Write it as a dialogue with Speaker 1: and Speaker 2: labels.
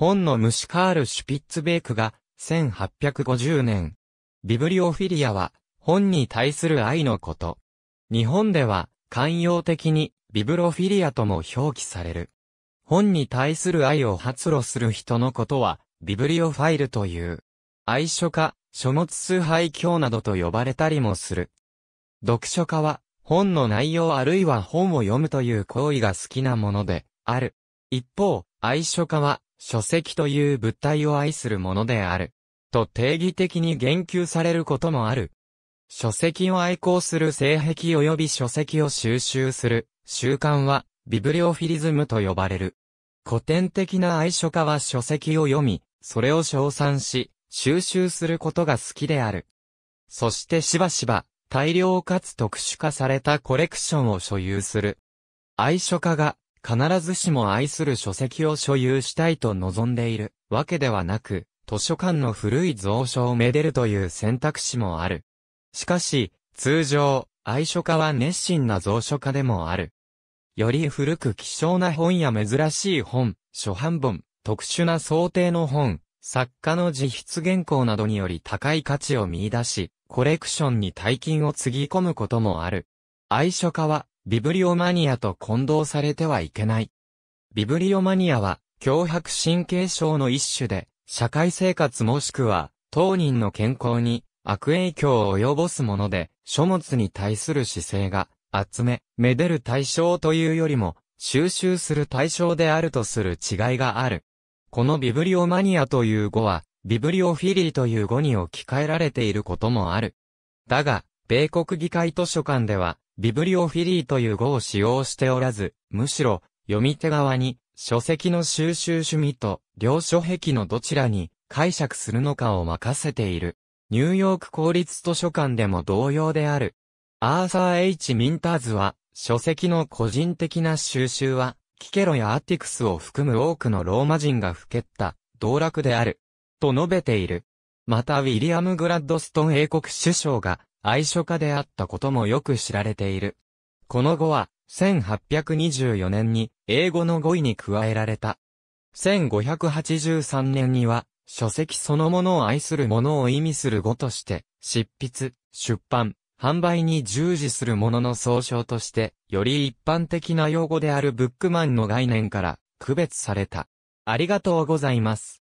Speaker 1: 本の虫カール・シュピッツベークが、1850年。ビブリオフィリアは、本に対する愛のこと。日本では、慣用的に、ビブロフィリアとも表記される。本に対する愛を発露する人のことは、ビブリオファイルという。愛書家、書物崇拝教などと呼ばれたりもする。読書家は、本の内容あるいは本を読むという行為が好きなもので、ある。一方、愛書家は、書籍という物体を愛するものである。と定義的に言及されることもある。書籍を愛好する性癖及び書籍を収集する習慣は、ビブリオフィリズムと呼ばれる。古典的な愛書家は書籍を読み、それを称賛し、収集することが好きである。そしてしばしば、大量かつ特殊化されたコレクションを所有する。愛書家が必ずしも愛する書籍を所有したいと望んでいるわけではなく、図書館の古い蔵書をめでるという選択肢もある。しかし、通常、愛書家は熱心な蔵書家でもある。より古く希少な本や珍しい本、初版本、特殊な想定の本、作家の自筆原稿などにより高い価値を見出し、コレクションに大金をつぎ込むこともある。愛書家は、ビブリオマニアと混同されてはいけない。ビブリオマニアは、脅迫神経症の一種で、社会生活もしくは、当人の健康に悪影響を及ぼすもので、書物に対する姿勢が、集め、めでる対象というよりも、収集する対象であるとする違いがある。このビブリオマニアという語は、ビブリオフィリーという語に置き換えられていることもある。だが、米国議会図書館では、ビブリオフィリーという語を使用しておらず、むしろ、読み手側に、書籍の収集趣味と、両書壁のどちらに解釈するのかを任せている。ニューヨーク公立図書館でも同様である。アーサー・ H・ ミンターズは、書籍の個人的な収集は、キケロやアティクスを含む多くのローマ人がふけった、道楽である。と述べている。またウィリアム・グラッドストン英国首相が、愛書家であったこともよく知られている。この語は、1824年に英語の語彙に加えられた。1583年には、書籍そのものを愛するものを意味する語として、執筆、出版、販売に従事するものの総称として、より一般的な用語であるブックマンの概念から区別された。ありがとうございます。